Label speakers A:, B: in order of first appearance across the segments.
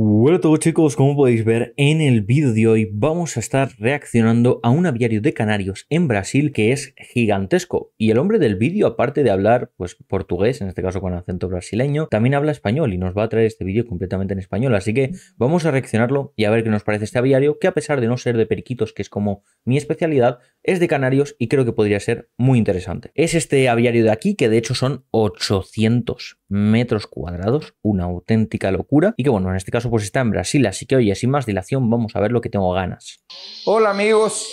A: Hola a todos chicos, como podéis ver en el vídeo de hoy vamos a estar reaccionando a un aviario de canarios en Brasil que es gigantesco y el hombre del vídeo aparte de hablar pues portugués, en este caso con acento brasileño, también habla español y nos va a traer este vídeo completamente en español, así que vamos a reaccionarlo y a ver qué nos parece este aviario que a pesar de no ser de periquitos que es como mi especialidad, es de canarios y creo que podría ser muy interesante. Es este aviario de aquí que de hecho son 800 metros cuadrados, una auténtica locura y que bueno, en este caso pues está en Brasil, así que oye, sin más dilación vamos a ver lo que tengo ganas.
B: Hola amigos,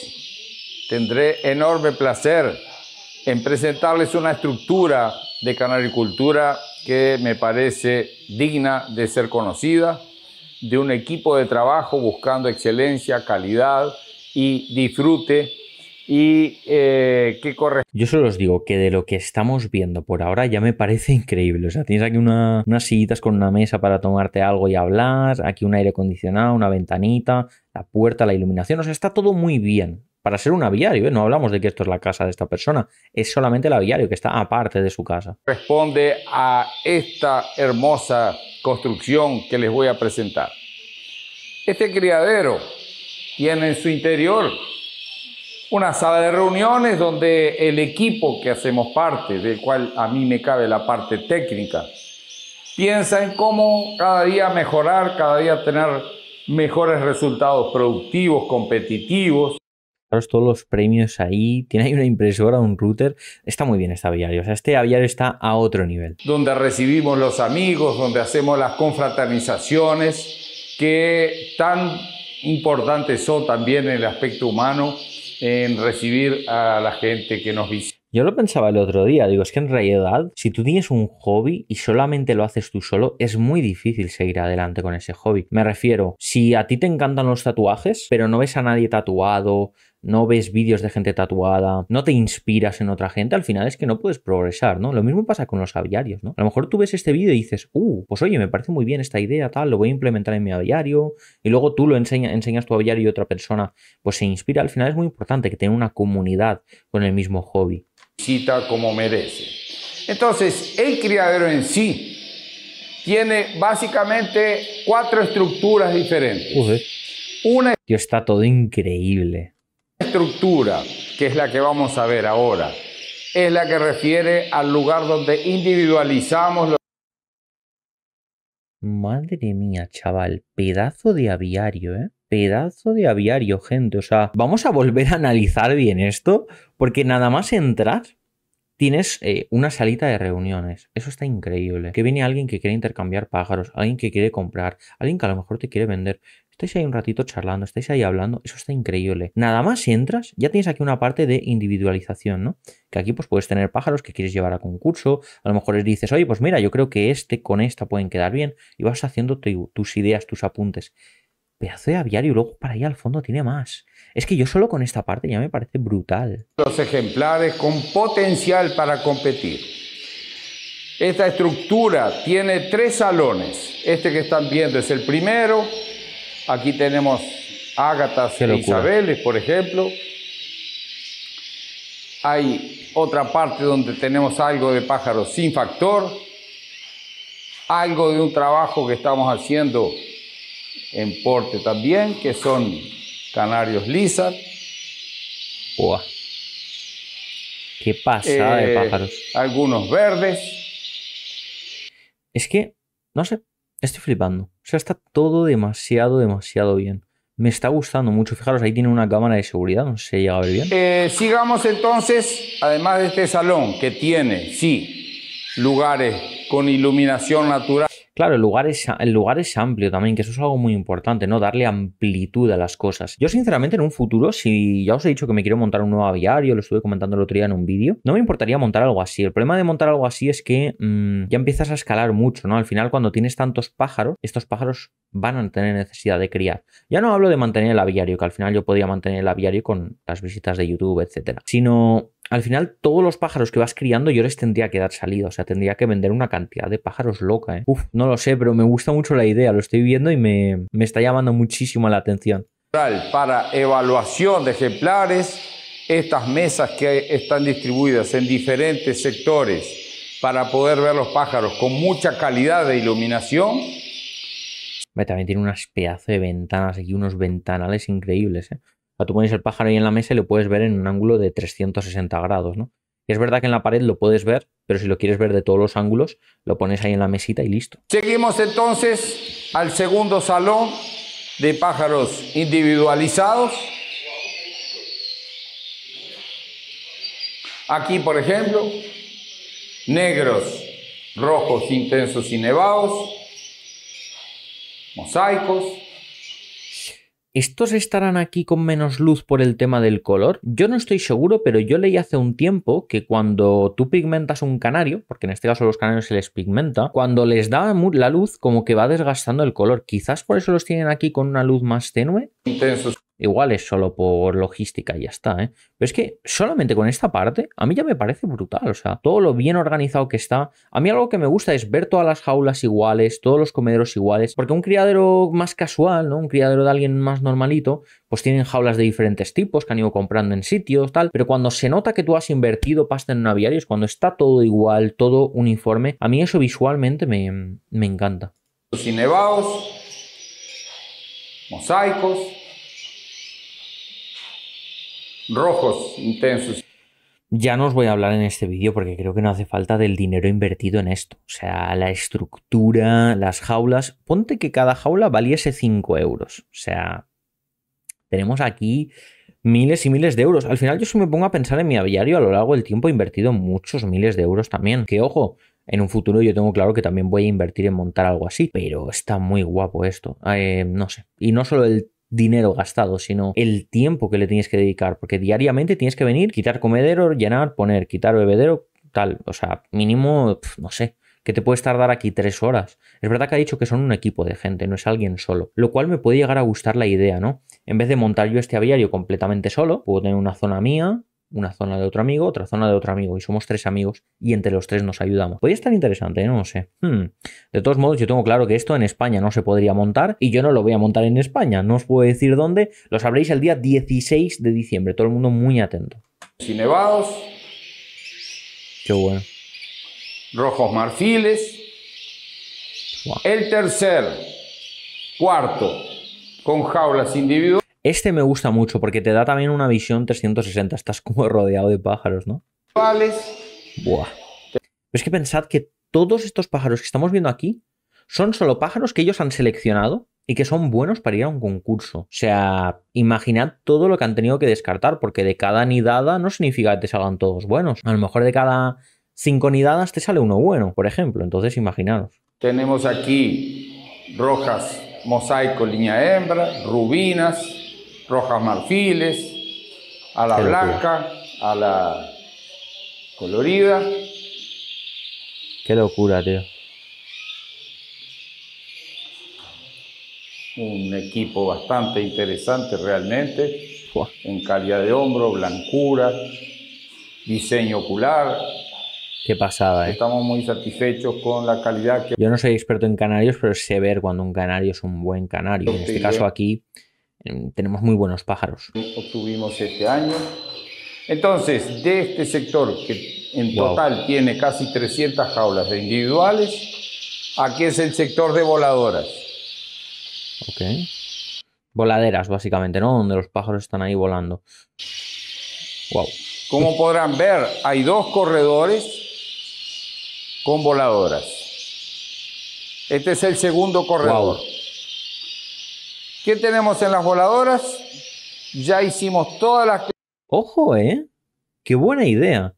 B: tendré enorme placer en presentarles una estructura de canaricultura que me parece digna de ser conocida, de un equipo de trabajo buscando excelencia, calidad y disfrute y eh, qué que corre.
A: Yo solo os digo que de lo que estamos viendo por ahora ya me parece increíble. O sea, tienes aquí unas sillitas con una mesa para tomarte algo y hablar, aquí un aire acondicionado, una ventanita, la puerta, la iluminación. O sea, está todo muy bien. Para ser un aviario, ¿eh? no hablamos de que esto es la casa de esta persona, es solamente el aviario que está aparte de su casa.
B: Responde a esta hermosa construcción que les voy a presentar. Este criadero tiene en su interior una sala de reuniones donde el equipo que hacemos parte, del cual a mí me cabe la parte técnica, piensa en cómo cada día mejorar, cada día tener mejores resultados productivos, competitivos.
A: Todos los premios ahí, tiene ahí una impresora, un router. Está muy bien este aviario, o sea, este aviario está a otro nivel.
B: Donde recibimos los amigos, donde hacemos las confraternizaciones que tan importantes son también en el aspecto humano en recibir a la gente que nos visita.
A: Yo lo pensaba el otro día, digo, es que en realidad, si tú tienes un hobby y solamente lo haces tú solo, es muy difícil seguir adelante con ese hobby. Me refiero, si a ti te encantan los tatuajes, pero no ves a nadie tatuado, no ves vídeos de gente tatuada, no te inspiras en otra gente, al final es que no puedes progresar, ¿no? Lo mismo pasa con los aviarios, ¿no? A lo mejor tú ves este vídeo y dices, uh, pues oye, me parece muy bien esta idea, tal, lo voy a implementar en mi aviario, y luego tú lo enseñas enseñas tu aviario y otra persona, pues se inspira. Al final es muy importante que tenga una comunidad con el mismo hobby.
B: Cita como merece. Entonces, el criadero en sí tiene básicamente cuatro estructuras diferentes.
A: Uf, está todo increíble
B: estructura, que es la que vamos a ver ahora, es la que refiere al lugar donde individualizamos los... Madre mía, chaval,
A: pedazo de aviario, ¿eh? Pedazo de aviario, gente. O sea, vamos a volver a analizar bien esto, porque nada más entrar tienes eh, una salita de reuniones. Eso está increíble. Que viene alguien que quiere intercambiar pájaros, alguien que quiere comprar, alguien que a lo mejor te quiere vender. Estáis ahí un ratito charlando, estáis ahí hablando, eso está increíble. Nada más si entras, ya tienes aquí una parte de individualización, ¿no? Que aquí pues puedes tener pájaros que quieres llevar a concurso, a lo mejor les dices, oye, pues mira, yo creo que este con esta pueden quedar bien, y vas haciendo tus ideas, tus apuntes. Pedazo de aviario, y luego para allá al fondo tiene más. Es que yo solo con esta parte ya me parece brutal.
B: Los ejemplares con potencial para competir. Esta estructura tiene tres salones. Este que están viendo es el primero, Aquí tenemos ágatas e isabeles, por ejemplo. Hay otra parte donde tenemos algo de pájaros sin factor, algo de un trabajo que estamos haciendo en porte también, que son canarios lisas. Buah.
A: ¡Qué pasa de eh, pájaros!
B: Algunos verdes.
A: Es que, no sé, Estoy flipando. O sea, está todo demasiado, demasiado bien. Me está gustando mucho. Fijaros, ahí tiene una cámara de seguridad. No sé si llega
B: a ver bien. Eh, sigamos entonces, además de este salón que tiene, sí, lugares con iluminación natural. Claro, el lugar, es, el lugar es amplio también, que eso
A: es algo muy importante, ¿no? Darle amplitud a las cosas. Yo, sinceramente, en un futuro, si ya os he dicho que me quiero montar un nuevo aviario, lo estuve comentando el otro día en un vídeo, no me importaría montar algo así. El problema de montar algo así es que mm, ya empiezas a escalar mucho, ¿no? Al final, cuando tienes tantos pájaros, estos pájaros van a tener necesidad de criar. Ya no hablo de mantener el aviario, que al final yo podía mantener el aviario con las visitas de YouTube, etcétera, sino al final todos los pájaros que vas criando yo les tendría que dar salida, o sea, tendría que vender una cantidad de pájaros loca, ¿eh? Uf, no lo sé, pero me gusta mucho la idea, lo estoy viendo y me, está llamando muchísimo la atención.
B: Para evaluación de ejemplares, estas mesas que están distribuidas en diferentes sectores para poder ver los pájaros con mucha calidad de iluminación.
A: También tiene unas pedazos de ventanas aquí, unos ventanales increíbles, ¿eh? tú pones el pájaro ahí en la mesa y lo puedes ver en un ángulo de 360 grados, ¿no? es verdad que en la pared lo puedes ver, pero si lo quieres ver de todos los ángulos, lo pones ahí en la mesita y listo.
B: Seguimos entonces al segundo salón de pájaros individualizados. Aquí, por ejemplo, negros, rojos intensos y nevados, mosaicos,
A: ¿Estos estarán aquí con menos luz por el tema del color? Yo no estoy seguro, pero yo leí hace un tiempo que cuando tú pigmentas un canario, porque en este caso los canarios se les pigmenta, cuando les da la luz como que va desgastando el color. Quizás por eso los tienen aquí con una luz más tenue. Intensos. Igual es solo por logística y ya está, ¿eh? Pero es que solamente con esta parte, a mí ya me parece brutal. O sea, todo lo bien organizado que está. A mí algo que me gusta es ver todas las jaulas iguales, todos los comederos iguales. Porque un criadero más casual, ¿no? Un criadero de alguien más normalito, pues tienen jaulas de diferentes tipos que han ido comprando en sitios, tal. Pero cuando se nota que tú has invertido pasta en un cuando está todo igual, todo uniforme. A mí eso visualmente me, encanta.
B: Los mosaicos rojos intensos.
A: Ya no os voy a hablar en este vídeo porque creo que no hace falta del dinero invertido en esto. O sea, la estructura, las jaulas. Ponte que cada jaula valiese 5 euros. O sea, tenemos aquí miles y miles de euros. Al final yo si me pongo a pensar en mi aviario a lo largo del tiempo he invertido muchos miles de euros también. Que ojo, en un futuro yo tengo claro que también voy a invertir en montar algo así. Pero está muy guapo esto. Eh, no sé. Y no solo el dinero gastado, sino el tiempo que le tienes que dedicar, porque diariamente tienes que venir, quitar comedero, llenar, poner, quitar bebedero, tal, o sea, mínimo, no sé, que te puedes tardar aquí tres horas. Es verdad que ha dicho que son un equipo de gente, no es alguien solo, lo cual me puede llegar a gustar la idea, ¿no? En vez de montar yo este aviario completamente solo, puedo tener una zona mía, una zona de otro amigo, otra zona de otro amigo, y somos tres amigos y entre los tres nos ayudamos. Podría estar interesante, ¿eh? no lo sé. Hmm. De todos modos, yo tengo claro que esto en España no se podría montar y yo no lo voy a montar en España. No os puedo decir dónde. Lo sabréis el día 16 de diciembre. Todo el mundo muy atento.
B: nevados. Qué bueno. Rojos marfiles. El tercer, cuarto, con jaulas individuales.
A: Este me gusta mucho porque te da también una visión 360. Estás como rodeado de pájaros, ¿no?
B: Buah.
A: es que pensad que todos estos pájaros que estamos viendo aquí son solo pájaros que ellos han seleccionado y que son buenos para ir a un concurso. O sea, imaginad todo lo que han tenido que descartar, porque de cada nidada no significa que te salgan todos buenos. A lo mejor de cada cinco nidadas te sale uno bueno, por ejemplo. Entonces, imaginaros.
B: Tenemos aquí rojas, mosaico, línea hembra, rubinas, rojas marfiles, a la blanca, a la colorida. Qué locura, tío. Un equipo bastante interesante realmente, en calidad de hombro, blancura, diseño ocular,
A: Qué pasada, ¿eh?
B: Estamos muy satisfechos con la calidad que... Yo
A: no soy experto en canarios, pero sé ver cuando un canario es un buen canario. En este caso aquí tenemos muy buenos pájaros.
B: Obtuvimos este año. Entonces, de este sector que en total tiene casi 300 jaulas individuales, aquí es el sector de voladoras.
A: Ok. Voladeras, básicamente, ¿no? Donde los pájaros están ahí volando.
B: Wow. Como podrán ver, hay dos corredores con voladoras. Este es el segundo corredor. ¿Qué tenemos en las voladoras? Ya hicimos todas las...
A: Ojo, ¿eh? Qué buena idea.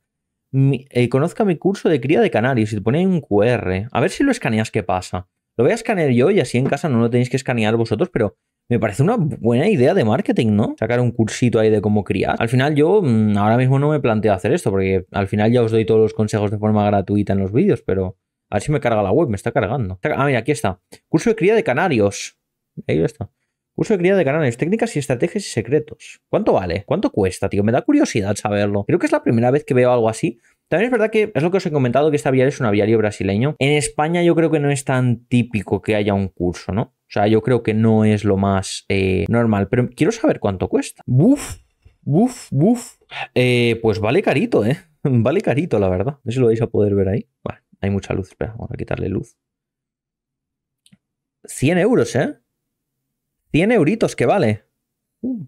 A: Eh, conozca mi curso de cría de canarios y te pone un QR. A ver si lo escaneas, ¿qué pasa? Lo voy a escanear yo y así en casa no lo tenéis que escanear vosotros, pero me parece una buena idea de marketing, ¿no? Sacar un cursito ahí de cómo criar. Al final yo mm, ahora mismo no me planteo hacer esto, porque al final ya os doy todos los consejos de forma gratuita en los vídeos, pero a ver si me carga la web, me está cargando. Ah, mira, aquí está. Curso de cría de canarios. Ahí está. Curso de cría de canales, técnicas y estrategias y secretos. ¿Cuánto vale? ¿Cuánto cuesta, tío? Me da curiosidad saberlo. Creo que es la primera vez que veo algo así. También es verdad que es lo que os he comentado, que este aviario es un aviario brasileño. En España yo creo que no es tan típico que haya un curso, ¿no? O sea, yo creo que no es lo más eh, normal. Pero quiero saber cuánto cuesta. Buf, buf, buf. Eh, pues vale carito, ¿eh? Vale carito, la verdad. No sé si lo vais a poder ver ahí. Bueno, hay mucha luz. Espera, vamos a quitarle luz. 100 euros, ¿eh? 100 euritos que vale. 10. Uh,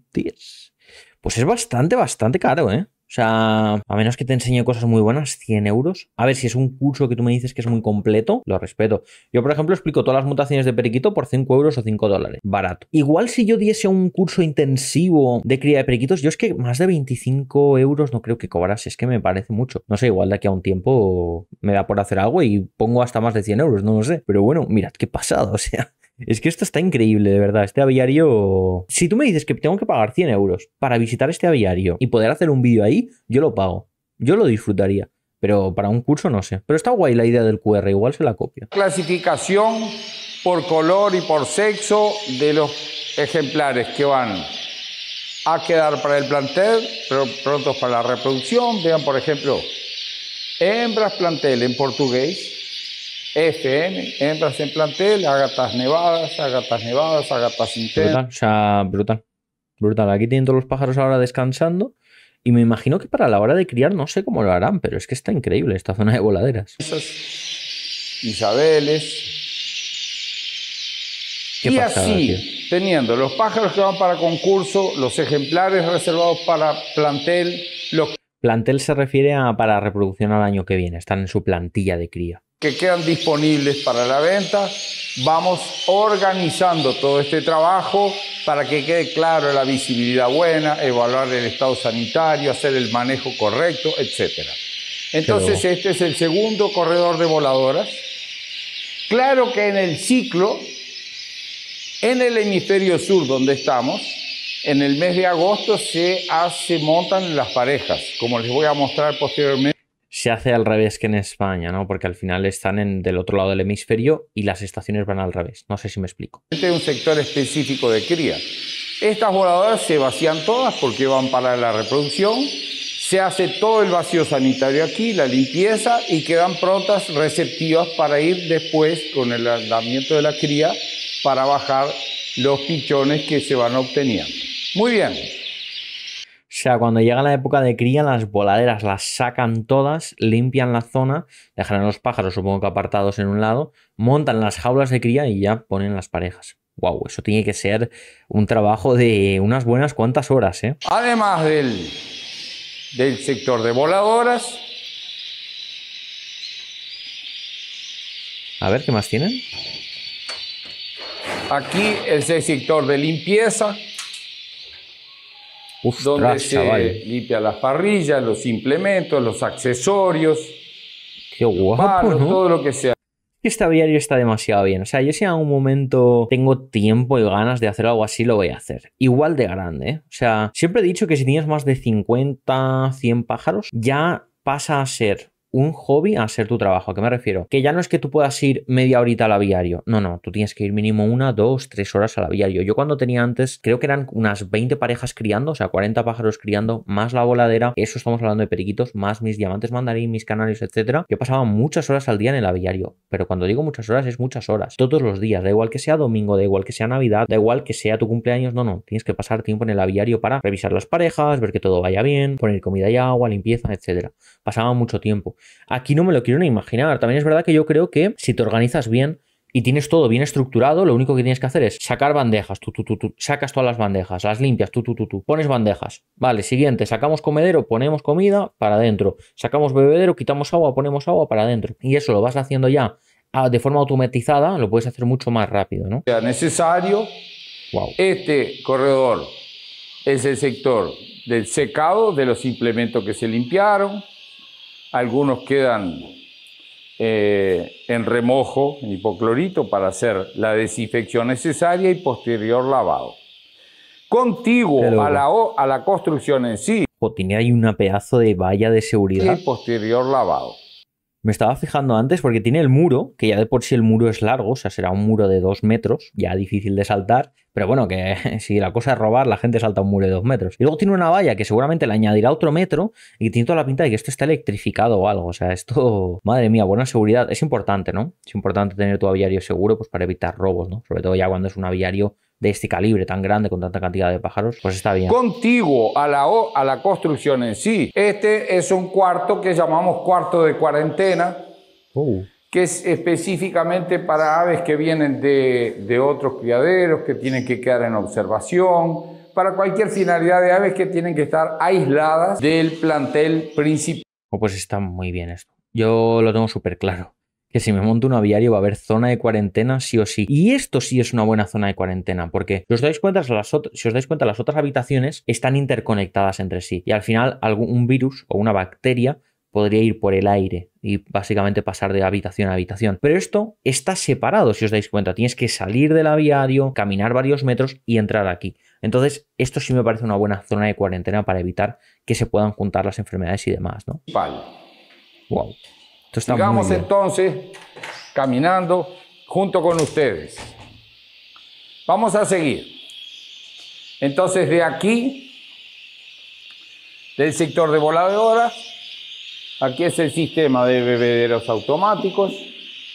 A: pues es bastante, bastante caro, ¿eh? O sea, a menos que te enseñe cosas muy buenas, 100 euros. A ver, si es un curso que tú me dices que es muy completo, lo respeto. Yo, por ejemplo, explico todas las mutaciones de periquito por 5 euros o 5 dólares. Barato. Igual si yo diese un curso intensivo de cría de periquitos, yo es que más de 25 euros no creo que cobras. Es que me parece mucho. No sé, igual de aquí a un tiempo me da por hacer algo y pongo hasta más de 100 euros, no lo sé. Pero bueno, mirad qué pasado. O sea, es que esto está increíble, de verdad. Este aviario. Si tú me dices que tengo que pagar 100 euros para visitar este aviario y poder hacer un vídeo ahí, yo lo pago. Yo lo disfrutaría. Pero para un curso no sé. Pero está guay la idea del QR, igual se la copia.
B: Clasificación por color y por sexo de los ejemplares que van a quedar para el plantel, pero pronto para la reproducción. Vean, por ejemplo, hembras plantel en portugués, FN, entras en plantel, agatas nevadas, agatas nevadas, agatas internas. Brutal,
A: o sea, brutal. Brutal. Aquí tienen todos los pájaros ahora descansando. Y me imagino que para la hora de criar no sé cómo lo harán, pero es que está increíble esta zona de voladeras.
B: Isabeles. y así, teniendo los pájaros que van para concurso, los ejemplares reservados para plantel, los...
A: Plantel se refiere a para reproducción al año que viene, están en su plantilla de cría
B: que quedan disponibles para la venta. Vamos organizando todo este trabajo para que quede claro la visibilidad buena, evaluar el estado sanitario, hacer el manejo correcto, etc. Entonces este es el segundo corredor de voladoras. Claro que en el ciclo, en el hemisferio sur donde estamos, en el mes de agosto se montan las parejas, como les voy a mostrar posteriormente
A: se hace al revés que en España, ¿no? Porque al final están en, del otro lado del hemisferio y las estaciones van al revés. No sé si me explico.
B: Este es un sector específico de cría. Estas voladoras se vacían todas porque van para la reproducción. Se hace todo el vacío sanitario aquí, la limpieza, y quedan prontas receptivas para ir después con el andamiento de la cría para bajar los pichones que se van obteniendo. Muy bien,
A: o sea, cuando llega la época de cría, las voladeras las sacan todas, limpian la zona, dejan los pájaros, supongo que apartados en un lado, montan las jaulas de cría y ya ponen las parejas. Guau, eso tiene que ser un trabajo de unas buenas cuantas horas, ¿eh?
B: Además del, del sector de voladoras.
A: A ver, ¿qué más tienen?
B: Aquí es el sector de limpieza donde se limpia las parrillas, los implementos, los accesorios. Qué guapo,
A: todo lo que sea. Este aviario está demasiado bien. O sea, yo si en algún momento tengo tiempo y ganas de hacer algo así, lo voy a hacer. Igual de grande. ¿eh? O sea, siempre he dicho que si tienes más de 50, 100 pájaros, ya pasa a ser un hobby a hacer tu trabajo. ¿A qué me refiero? Que ya no es que tú puedas ir media horita al aviario. No, no, tú tienes que ir mínimo una, dos, tres horas al aviario. Yo cuando tenía antes, creo que eran unas 20 parejas criando, o sea, 40 pájaros criando, más la voladera, eso estamos hablando de periquitos, más mis diamantes mandarín, mis canarios, etcétera. Yo pasaba muchas horas al día en el aviario, pero cuando digo muchas horas es muchas horas, todos los días, da igual que sea domingo, da igual que sea Navidad, da igual que sea tu cumpleaños, no, no, tienes que pasar tiempo en el aviario para revisar las parejas, ver que todo vaya bien, poner comida y agua, limpieza, etcétera. Pasaba mucho tiempo. Aquí no me lo quiero ni imaginar. También es verdad que yo creo que si te organizas bien, y tienes todo bien estructurado, lo único que tienes que hacer es sacar bandejas, tú, sacas todas las bandejas, las limpias, tú, tú, tú, pones bandejas. Vale, siguiente, sacamos comedero, ponemos comida para adentro, sacamos bebedero, quitamos agua, ponemos agua para adentro. Y eso lo vas haciendo ya ah, de forma automatizada, lo puedes hacer mucho más rápido, ¿no?
B: Sea necesario, este corredor es el sector del secado de los implementos que se limpiaron, algunos quedan eh, en remojo, en hipoclorito, para hacer la desinfección necesaria y posterior lavado. Contiguo a, la, a la construcción en sí. O tiene
A: ahí una pedazo de valla de seguridad. Y
B: posterior lavado.
A: Me estaba fijando antes porque tiene el muro, que ya de por sí el muro es largo, o sea, será un muro de dos metros, ya difícil de saltar, pero bueno, que si la cosa es robar, la gente salta un muro de dos metros. Y luego tiene una valla que seguramente le añadirá otro metro y tiene toda la pinta de que esto está electrificado o algo, o sea, esto, madre mía, buena seguridad, es importante, ¿no? Es importante tener tu aviario seguro pues para evitar robos, ¿no? Sobre todo ya cuando es un aviario de este calibre tan grande con tanta cantidad de pájaros, pues está bien.
B: Contiguo a la, a la construcción en sí, este es un cuarto que llamamos cuarto de cuarentena, oh. que es específicamente para aves que vienen de, de otros criaderos, que tienen que quedar en observación, para cualquier finalidad de aves que tienen que estar aisladas
A: del plantel principal. Oh, pues está muy bien esto. Yo lo tengo súper claro que si me monto un aviario va a haber zona de cuarentena sí o sí. Y esto sí es una buena zona de cuarentena, porque si os dais cuenta, las, otras habitaciones están interconectadas entre sí. Y al final, algún un virus o una bacteria podría ir por el aire y básicamente pasar de habitación a habitación. Pero esto está separado, si os dais cuenta. Tienes que salir del aviario, caminar varios metros y entrar aquí. Entonces, esto sí me parece una buena zona de cuarentena para evitar que se puedan juntar las enfermedades y demás, ¿no? Vale. Wow. Sigamos
B: entonces caminando junto con ustedes. Vamos a seguir. Entonces de aquí, del sector de voladoras, aquí es el sistema de bebederos automáticos,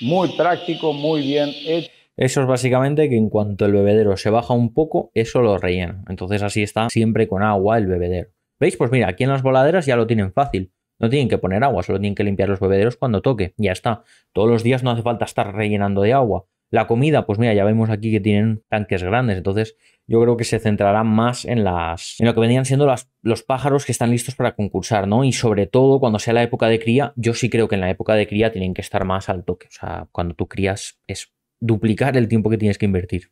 B: muy práctico, muy bien hecho.
A: Eso es básicamente que en cuanto el bebedero se baja un poco, eso lo rellena. Entonces así está siempre con agua el bebedero. ¿Veis? Pues mira, aquí en las voladeras ya lo tienen fácil. No tienen que poner agua, solo tienen que limpiar los bebederos cuando toque. Ya está. Todos los días no hace falta estar rellenando de agua. La comida, pues mira, ya vemos aquí que tienen tanques grandes, entonces yo creo que se centrarán más en las en lo que venían siendo las, los pájaros que están listos para concursar, ¿no? Y sobre todo cuando sea la época de cría, yo sí creo que en la época de cría tienen que estar más al toque, o sea, cuando tú crías es duplicar el tiempo que tienes que invertir.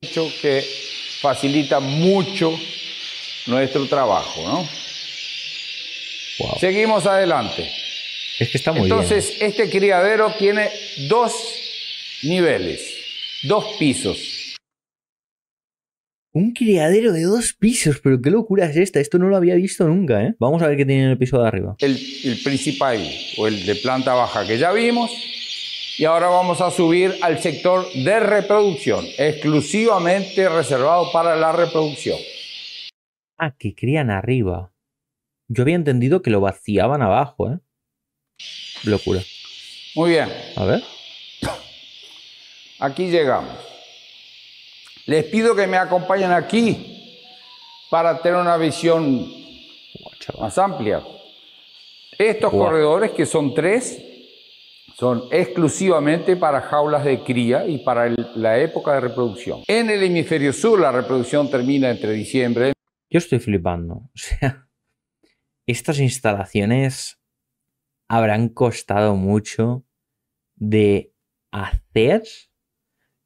B: Hecho que facilita mucho nuestro trabajo, ¿no? Seguimos adelante. Es que está muy Entonces, ¿eh? este criadero tiene dos niveles, dos pisos.
A: Un criadero de dos pisos, pero qué locura es esta. Esto no lo había visto nunca, ¿eh? Vamos a ver qué tiene en el piso de arriba.
B: El, el principal, o el de planta baja, que ya vimos. Y ahora vamos a subir al sector de reproducción, exclusivamente reservado para la reproducción.
A: Ah, que crían arriba. Yo había entendido que lo vaciaban abajo, ¿eh? Locura. Muy bien. A ver.
B: Aquí llegamos. Les pido que me acompañen aquí para tener una visión más amplia. Estos corredores, que son tres, son exclusivamente para jaulas de cría y para la época de reproducción. En el hemisferio sur la reproducción termina entre diciembre. Yo estoy flipando. O sea,
A: estas instalaciones habrán costado mucho de hacer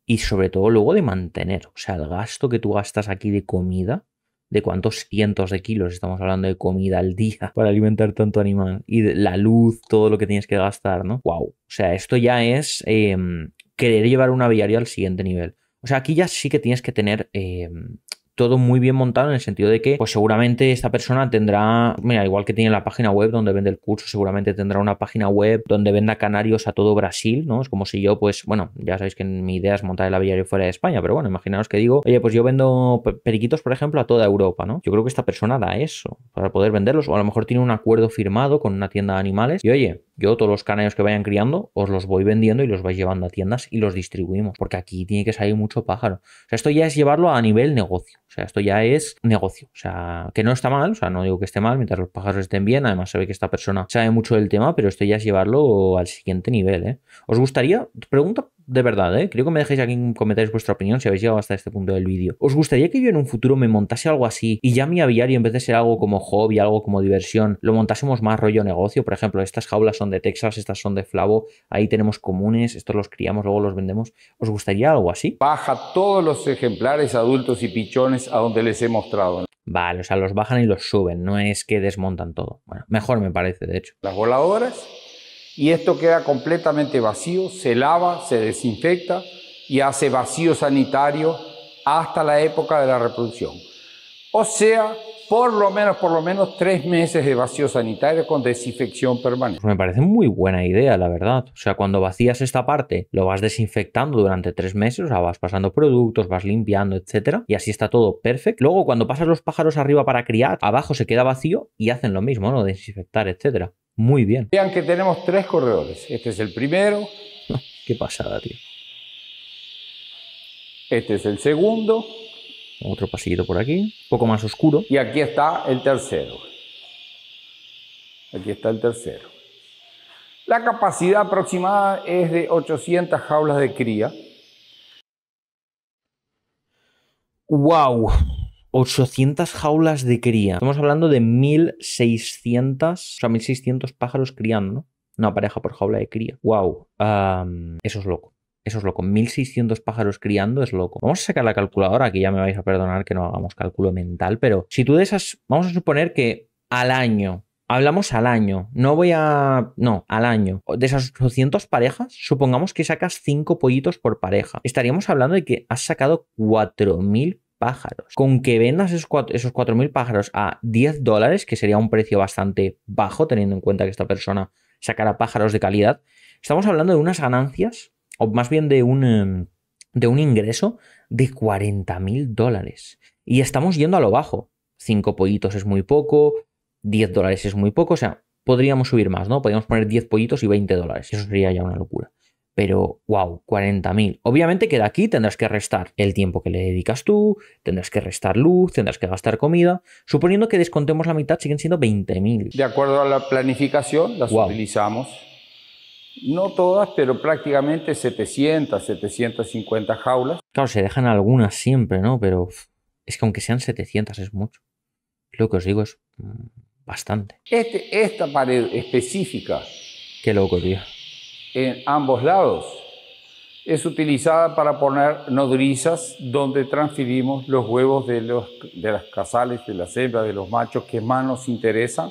A: y sobre todo luego de mantener. O sea, el gasto que tú gastas aquí de comida, de cuántos cientos de kilos estamos hablando de comida al día para alimentar tanto animal y de la luz, todo lo que tienes que gastar, ¿no? ¡Wow! O sea, esto ya es em, querer llevar un aviario al siguiente nivel. O sea, aquí ya sí que tienes que tener em, todo muy bien montado en el sentido de que, pues seguramente esta persona tendrá, mira, igual que tiene la página web donde vende el curso, seguramente tendrá una página web donde venda canarios a todo Brasil, ¿no? Es como si yo, pues, bueno, ya sabéis que mi idea es montar el aviario fuera de España, pero bueno, imaginaos que digo, oye, pues yo vendo periquitos, por ejemplo, a toda Europa, ¿no? Yo creo que esta persona da eso para poder venderlos, o a lo mejor tiene un acuerdo firmado con una tienda de animales y, oye, yo todos los canarios que vayan criando os los voy vendiendo y los vais llevando a tiendas y los distribuimos, porque aquí tiene que salir mucho pájaro. O sea, esto ya es llevarlo a nivel negocio, o sea, esto ya es negocio, o sea, que no está mal, o sea, no digo que esté mal, mientras los pájaros estén bien, además sabe que esta persona sabe mucho del tema, pero esto ya es llevarlo al siguiente nivel, ¿eh? ¿Os gustaría, pregunta de verdad, ¿eh? creo que me dejéis aquí en comentarios vuestra opinión si habéis llegado hasta este punto del vídeo. ¿Os gustaría que yo en un futuro me montase algo así y ya mi aviario, en vez de ser algo como hobby, algo como diversión, lo montásemos más rollo negocio? Por ejemplo, estas jaulas son de Texas, estas son de Flavo, ahí tenemos comunes, estos los criamos, luego los vendemos. ¿Os gustaría algo así? Baja todos los ejemplares adultos y pichones a donde les he mostrado. Vale, o sea, los bajan y los suben, no es que desmontan
B: todo. Bueno, mejor me parece, de hecho. Las voladoras y esto queda completamente vacío, se lava, se desinfecta y hace vacío sanitario hasta la época de la reproducción. O sea, por lo menos, por lo menos tres meses de vacío sanitario con desinfección permanente.
A: Me parece muy buena idea, la verdad. O sea, cuando vacías esta parte, lo vas desinfectando durante tres meses, o vas pasando productos, vas limpiando, etcétera, y así está todo perfecto. Luego, cuando pasas los pájaros arriba para criar, abajo se queda vacío y hacen lo
B: mismo, ¿no? Desinfectar, etcétera muy bien. Vean que tenemos tres corredores. Este es el primero. Qué pasada, tío. Este es el segundo. Otro pasillito por aquí, un poco más oscuro. Y aquí está el tercero. Aquí está el tercero. La capacidad aproximada es de 800 jaulas de cría.
A: ¡Wow! 800 jaulas de cría. Estamos hablando de 1600, o sea, 1600 pájaros criando, ¿no? Una pareja por jaula de cría. ¡Wow! eso es loco. Eso es loco. 1600 pájaros criando es loco. Vamos a sacar la calculadora, que ya me vais a perdonar que no hagamos cálculo mental, pero si tú de esas, vamos a suponer que al año, hablamos al año, no voy a, no, al año, de esas 800 parejas, supongamos que sacas 5 pollitos por pareja. Estaríamos hablando de que has sacado 4000 pájaros. Con que vendas esos 4.000 pájaros a 10 dólares, que sería un precio bastante bajo teniendo en cuenta que esta persona sacará pájaros de calidad, estamos hablando de unas ganancias, o más bien de un, em, de un ingreso de 40.000 dólares. Y estamos yendo a lo bajo. 5 pollitos es muy poco, 10 dólares es muy poco, o sea, podríamos subir más, ¿no? Podríamos poner 10 pollitos y 20 dólares. Eso sería ya una locura pero wow, 40.000. Obviamente que de aquí tendrás que restar el tiempo que le dedicas tú, tendrás que restar luz, tendrás que gastar comida. Suponiendo que descontemos la mitad, siguen siendo 20.000.
B: De acuerdo a la planificación, las utilizamos. No todas, pero prácticamente 700, 750 jaulas.
A: Claro, se dejan algunas siempre, ¿no? Pero es que aunque sean 700 es mucho. Lo que os digo es mm, bastante.
B: Este, esta pared específica. Qué loco, tío en ambos lados. Es utilizada para poner nodrizas donde transferimos los huevos de, de las casales, de las hembras, de los machos que más nos interesan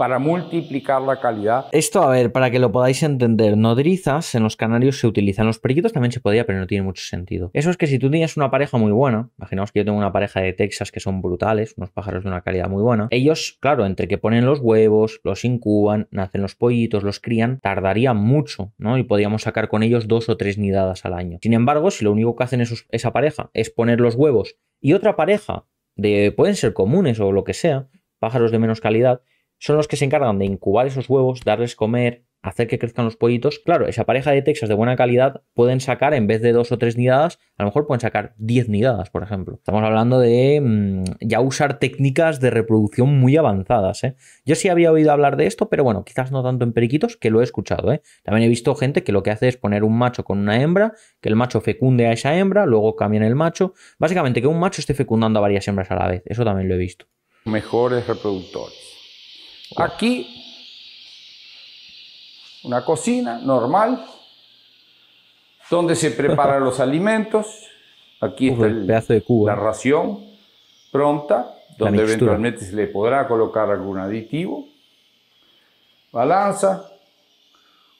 B: para multiplicar la calidad.
A: Esto, a ver, para que lo podáis entender, nodrizas en los canarios se utilizan. Los periquitos también se podía, pero no tiene mucho sentido. Eso es que si tú tienes una pareja muy buena, imaginaos que yo tengo una pareja de Texas que son brutales, unos pájaros de una calidad muy buena, ellos, claro, entre que ponen los huevos, los incuban, nacen los pollitos, los crían, tardaría mucho, ¿no? Y podíamos sacar con ellos dos o tres nidadas al año. Sin embargo, si lo único que hacen esa pareja es poner los huevos y otra pareja de, pueden ser comunes o lo que sea, pájaros de menos calidad, son los que se encargan de incubar esos huevos, darles comer, hacer que crezcan los pollitos. Claro, esa pareja de Texas de buena calidad pueden sacar, en vez de dos o tres nidadas, a lo mejor pueden sacar diez nidadas, por ejemplo. Estamos hablando de mm, ya usar técnicas de reproducción muy avanzadas. ¿eh? Yo sí había oído hablar de esto, pero bueno, quizás no tanto en periquitos, que lo he escuchado. ¿eh? También he visto gente que lo que hace es poner un macho con una hembra, que el macho fecunde a esa hembra, luego cambian el macho. Básicamente que un macho esté fecundando a varias hembras a la vez. Eso también lo he visto.
B: Mejores reproductores. Aquí, una cocina normal, donde se preparan los alimentos. Aquí está el, pedazo de cubo, la ración pronta, donde eventualmente se le podrá colocar algún aditivo. Balanza,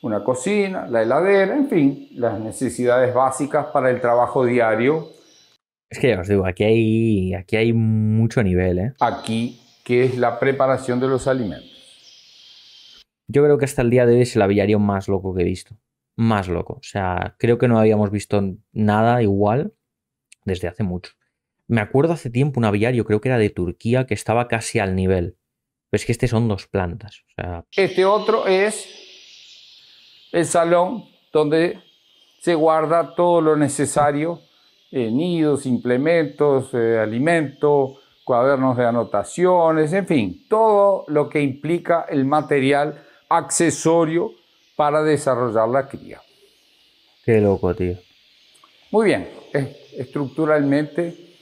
B: una cocina, la heladera, en fin, las necesidades básicas para el trabajo diario. Es que ya os digo,
A: aquí hay, aquí hay mucho nivel. ¿eh?
B: Aquí que es la preparación de los alimentos.
A: Yo creo que hasta el día de hoy es el aviario más loco que he visto. Más loco. O sea, creo que no habíamos visto nada igual desde hace mucho. Me acuerdo hace tiempo un aviario, creo que era de Turquía, que estaba casi al nivel. Pero es que este son dos plantas.
B: Este otro es el salón donde se guarda todo lo necesario, eh, nidos, implementos, eh, alimento, cuadernos de anotaciones, en fin, todo lo que implica el material accesorio para desarrollar la cría.
A: Qué loco, tío.
B: Muy bien, estructuralmente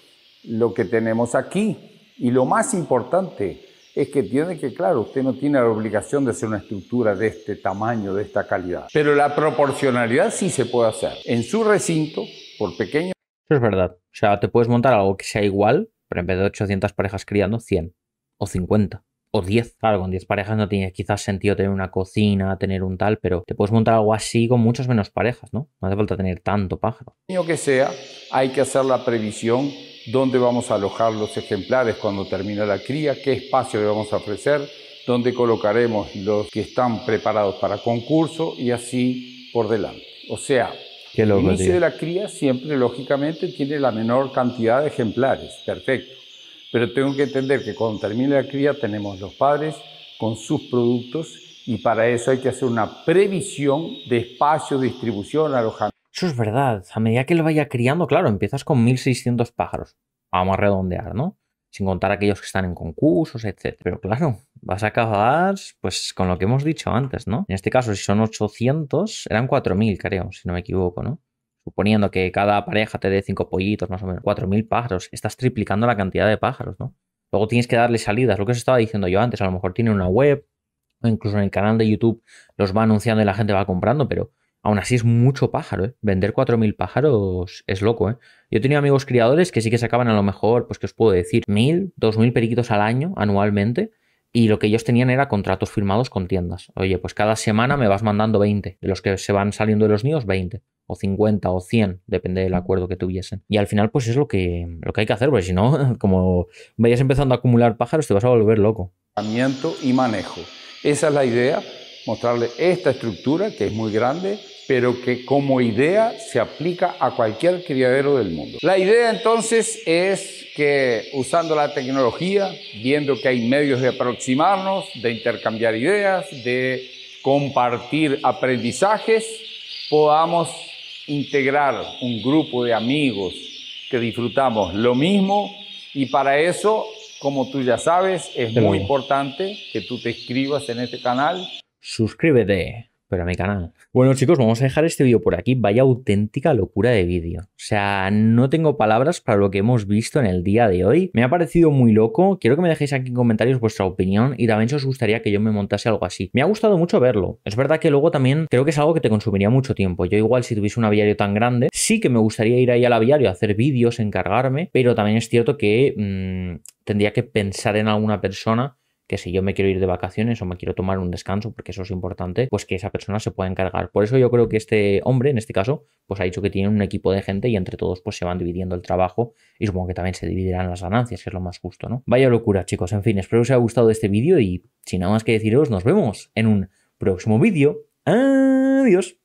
B: lo que tenemos aquí y lo más importante es que tiene que, claro, usted no tiene la obligación de hacer una estructura de este tamaño, de esta calidad, pero la proporcionalidad sí se puede hacer en su recinto, por pequeño. Eso es verdad. O sea, te puedes montar
A: algo que sea igual, pero en vez de 800 parejas criando, 100 o 50 o 10. Claro, con 10 parejas no tiene quizás sentido tener una cocina, tener un tal, pero te puedes montar algo así con muchas menos parejas, ¿no? No hace falta tener tanto pájaro.
B: Lo que sea, hay que hacer la previsión dónde vamos a alojar los ejemplares cuando termine la cría, qué espacio le vamos a ofrecer, dónde colocaremos los que están preparados para concurso y así por delante. O sea, el inicio de la cría siempre, lógicamente, tiene la menor cantidad de ejemplares, perfecto. Pero tengo que entender que cuando termine la cría tenemos los padres con sus productos y para eso hay que hacer una previsión de espacio, distribución, alojamiento.
A: Eso es verdad. A medida que lo vaya criando, claro, empiezas con 1.600 pájaros. Vamos a redondear, ¿no? Sin contar aquellos que están en concursos, etc. Pero claro, vas a acabar pues con lo que hemos dicho antes, ¿no? En este caso, si son 800, eran 4.000, creo, si no me equivoco, ¿no? Suponiendo que cada pareja te dé 5 pollitos, más o menos, 4.000 pájaros, estás triplicando la cantidad de pájaros, ¿no? Luego tienes que darle salidas, lo que os estaba diciendo yo antes, a lo mejor tiene una web o incluso en el canal de YouTube los va anunciando y la gente va comprando, pero aún así es mucho pájaro, ¿eh? Vender 4.000 pájaros es loco, ¿eh? Yo he tenido amigos criadores que sí que sacaban a lo mejor, pues que os puedo decir, 1.000, 2.000 periquitos al año anualmente, y lo que ellos tenían era contratos firmados con tiendas. Oye, pues cada semana me vas mandando 20, de los que se van saliendo de los míos, 20, o 50, o 100, depende del acuerdo que tuviesen. Y al final, pues es lo que, lo que hay que hacer, porque si no, como vayas empezando a acumular pájaros, te vas a volver loco.
B: Y manejo. Esa es la idea, mostrarle esta estructura que es muy grande, pero que como idea se aplica a cualquier criadero del mundo. La idea entonces es que usando la tecnología, viendo que hay medios de aproximarnos, de intercambiar ideas, de compartir aprendizajes, podamos integrar un grupo de amigos que disfrutamos lo mismo y para eso, como tú ya sabes, es muy importante que tú te escribas en este canal.
A: Suscríbete pero a mi canal. Bueno chicos, vamos a dejar este vídeo por aquí. Vaya auténtica locura de vídeo. O sea, no tengo palabras para lo que hemos visto en el día de hoy. Me ha parecido muy loco. Quiero que me dejéis aquí en comentarios vuestra opinión y también si os gustaría que yo me montase algo así. Me ha gustado mucho verlo. Es verdad que luego también creo que es algo que te consumiría mucho tiempo. Yo igual si tuviese un aviario tan grande, sí que me gustaría ir ahí al aviario a hacer vídeos, encargarme, pero también es cierto que mm, tendría que pensar en alguna persona que si yo me quiero ir de vacaciones o me quiero tomar un descanso, porque eso es importante, pues que esa persona se pueda encargar. Por eso yo creo que este hombre, en este caso, pues ha dicho que tiene un equipo de gente y entre todos pues se van dividiendo el trabajo y supongo que también se dividirán las ganancias, que es lo más justo, ¿no? Vaya locura, chicos. En fin, espero que os haya gustado este vídeo y sin nada más que deciros, nos vemos en un próximo vídeo. Adiós.